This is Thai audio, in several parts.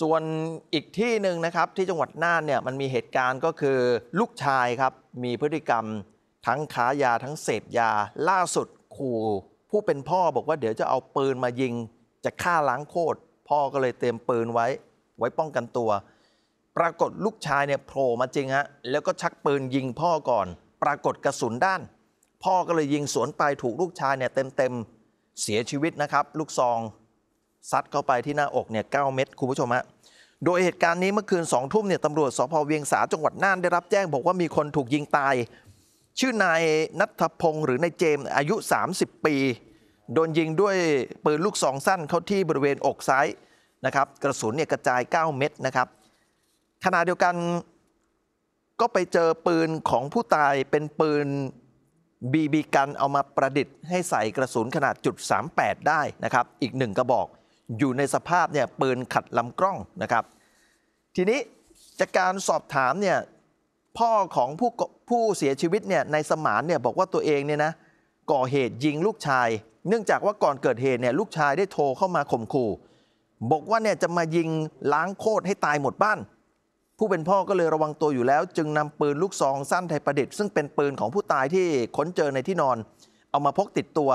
ส่วนอีกที่หนึ่งนะครับ ที่จังหวัดน่านเนี่ยมันมีเหตุการณ์ก็คือลูกชายครับ มีพฤติกรรม ทั้งคายาทั้งเสพยา ล่าสุดขู่ ผู้เป็นพ่อบอกว่าเดี๋ยวจะเอาปืนมายิงจะฆ่าล้างโคตร พ่อก็เลยเตรียมปืนไว้ไว้ป้องกันตัว ปรากฏลูกชายเนี่ยโผล่มาจริงฮะแล้วก็ชักปืนยิงพ่อก่อน ปรากฏกระสุนด้าน พ่อก็เลยยิงสวนไปถูกลูกชายเนี่ยเต็มๆเสียชีวิตนะครับลูกซองซัดเข้าไปที่หน้าอกเนี่ยเเม็ดคุณผู้ชมฮะโดยเหตุการณ์นี้เมื่อคืนสองทุ่มเนี่ยตำรวจสพเวียงสาจังหวัดน่าน ได้รับแจ้งบอกว่ามีคนถูกยิงตาย ชื่อนายนัทพงศ์หรือนายเจมอายุ 30 ปี โดนยิงด้วยปืนลูกซองสั้นเข้าที่บริเวณอกซ้ายนะครับกระสุนเนี่ยกระจาย 9 เม็ดนะครับขณะเดียวกันก็ไปเจอปืนของผู้ตายเป็นปืนบีบีกันเอามาประดิษฐ์ให้ใส่กระสุนขนาดจุด38ได้นะครับอีกหนึ่งกระบอกอยู่ในสภาพเนี่ยปืนขัดลำกล้องนะครับ ทีนี้จากการสอบถามเนี่ยพ่อของผู้ผู้เสียชีวิตเนี่ยในสมานเนี่ยบอกว่าตัวเองเนี่ยนะก่อเหตุยิงลูกชาย เนื่องจากว่าก่อนเกิดเหตุเนี่ยลูกชายได้โทรเข้ามาข่มขู่บอกว่าเนี่ยจะมายิงล้างโคตรให้ตายหมดบ้าน ผู้เป็นพ่อก็เลยระวังตัวอยู่แล้วจึงนำปืนลูกซอง สั้นไทยประดิษฐ์ ซึ่งเป็นปืนของผู้ตายที่ค้นเจอในที่นอน เอามาพกติดตัว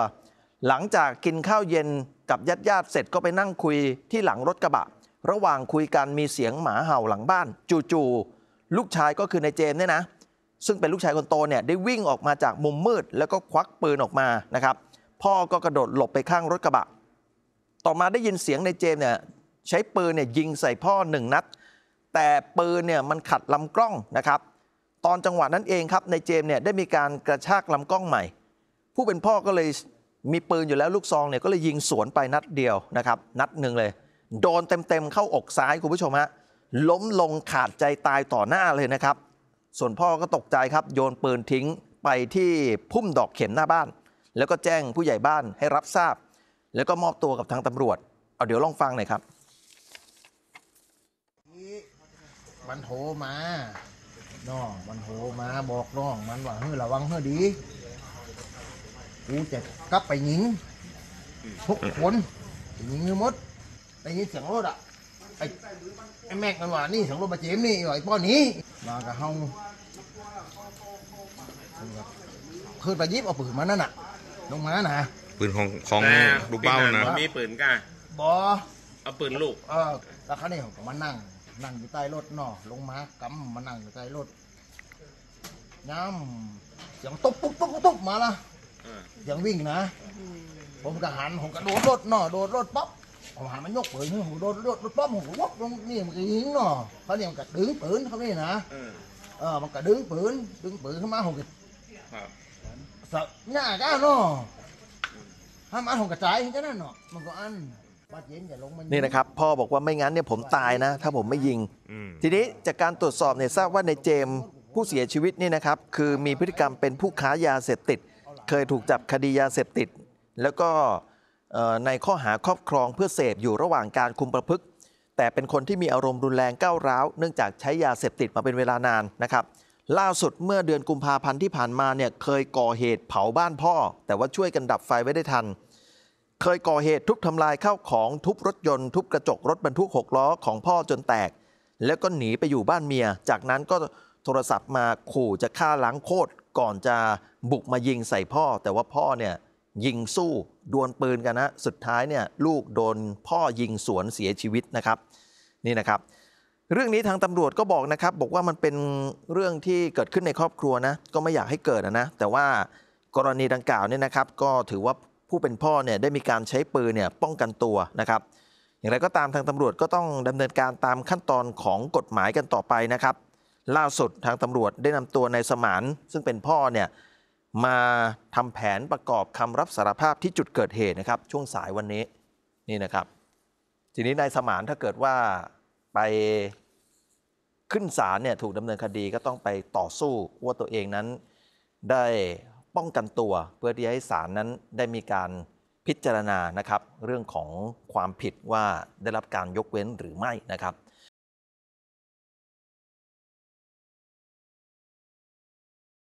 หลังจากกินข้าวเย็นกับญาติญาติเสร็จก็ไปนั่งคุยที่หลังรถกระบะ ระหว่างคุยกันมีเสียงหมาเห่าหลังบ้าน จู่ๆลูกชายก็คือในเจมเนี่ยนะ ซึ่งเป็นลูกชายคนโตเนี่ยได้วิ่งออกมาจากมุมมืดแล้วก็ควักปืนออกมานะครับพ่อก็กระโดดหลบไปข้างรถกระบะ ต่อมาได้ยินเสียงในเจมเนี่ยใช้ปืนเนี่ยยิงใส่พ่อหนึ่งนัด แต่ปืนเนี่ยมันขัดลำกล้องนะครับตอนจังหวะนั้นเองครับในเจมเนี่ยได้มีการกระชากลำกล้องใหม่ ผู้เป็นพ่อก็เลยมีปืนอยู่แล้วลูกซองเนี่ยก็เลยยิงสวนไปนัดเดียวนะครับ นัดหนึ่งเลย โดนเต็มๆเข้าอกซ้ายคุณผู้ชมฮะล้มลงขาดใจตายต่อหน้าเลยนะครับ ส่วนพ่อก็ตกใจครับ โยนปืนทิ้งไปที่พุ่มดอกเข็มหน้าบ้าน แล้วก็แจ้งผู้ใหญ่บ้านให้รับทราบ แล้วก็มอบตัวกับทางตำรวจ เอาเดี๋ยวลองฟังหน่อยครับมันโทรมาน้องมันโทรมาบอกน้องมันว่าเฮ้ยระวังเฮ้ยดีกูจะกลับไปยิงทุกคนยิงมด ไปยิงเสียงรถอ่ะไอ้แม็กมันว่านี่เสียงรถมาเจมนี่ไอ้ป้อนนี้มากับเฮาขึ้นไปยิบเอาปืนมานั่นน่ะ ลงมานะปืนของของลูกเบ้านะมีปืนกันบอเอาปืนลูกเออแล้วข้าเนี่ยผมมานั่ง นั่งอยู่ใต้รถนอลงมากำมานั่งอยู่ใต้รถย้ำเสียงตุ๊บตุ๊บตุ๊บตุ๊บมาละยังวิ่งนะ ผมกหันผมกะโดดรถเนาะโดดรถป๊อปผมหันมันยกปืนขึ้ผมโดดรถป๊อปผมก็วกลงนี่มันก็ยิงเนาะเขาเนี่ยมันก็ดึงปืนเขาเนี่นะเออมันก็ดึงปืน ดึงปืนขึ้นมาผมก็สับหน้าก้าวเนาะห้ามันผมกระจายแค่นั้นเนาะมันก็อันนี่นะครับ พ่อบอกว่าไม่งั้นเนี่ยผมตายนะ ถ้าผมไม่ยิง ทีนี้จากการตรวจสอบเนี่ยทราบว่าในเจมผู้เสียชีวิตนี่นะครับ คือมีพฤติกรรมเป็นผู้ค้ายาเสพติดเคยถูกจับคดียาเสพติด แล้วก็ในข้อหาครอบครองเพื่อเสพอยู่ระหว่างการคุมประพฤติแต่เป็นคนที่มีอารมณ์รุนแรงก้าวร้าว เนื่องจากใช้ยาเสพติดมาเป็นเวลานานนะครับล่าสุดเมื่อเดือนกุมภาพันธ์ที่ผ่านมาเนี่ยเคยก่อเหตุเผาบ้านพ่อ แต่ว่าช่วยกันดับไฟไว้ได้ทัน เคยก่อเหตุทุบทำลายข้าวของทุบรถยนต์ทุบกระจกรถบรรทุก6ล้อของพ่อจนแตก แล้วก็หนีไปอยู่บ้านเมีย จากนั้นก็โทรศัพท์มาขู่จะฆ่าล้างโคตรก่อนจะบุกมายิงใส่พ่อ แต่ว่าพ่อเนี่ยยิงสู้ ดวลปืนกันนะสุดท้ายเนี่ยลูกโดนพ่อยิงสวนเสียชีวิตนะครับ นี่นะครับ เรื่องนี้ทางตำรวจก็บอกนะครับ บอกว่ามันเป็นเรื่องที่เกิดขึ้นในครอบครัวนะก็ไม่อยากให้เกิดนะแต่ว่ากรณีดังกล่าวเนี่ยนะครับ ก็ถือว่าผู้เป็นพ่อเนี่ยได้มีการใช้ปืนเนี่ยป้องกันตัวนะครับ อย่างไรก็ตามทางตำรวจก็ต้องดำเนินการตามขั้นตอนของกฎหมายกันต่อไปนะครับล่าสุดทางตำรวจได้นำตัวนายสมาน ซึ่งเป็นพ่อเนี่ยมาทำแผนประกอบคำรับสารภาพที่จุดเกิดเหตุนะครับ ช่วงสายวันนี้นี่นะครับทีนี้นายสมานถ้าเกิดว่าไปขึ้นศาลเนี่ยถูกดำเนินคดีก็ต้องไปต่อสู้ว่า ตัวเองนั้น ได้ป้องกันตัวเพื่อที่ให้ศาลนั้นได้มีการพิจารณานะครับ เรื่องของความผิดว่าได้รับการยกเว้นหรือไม่นะครับ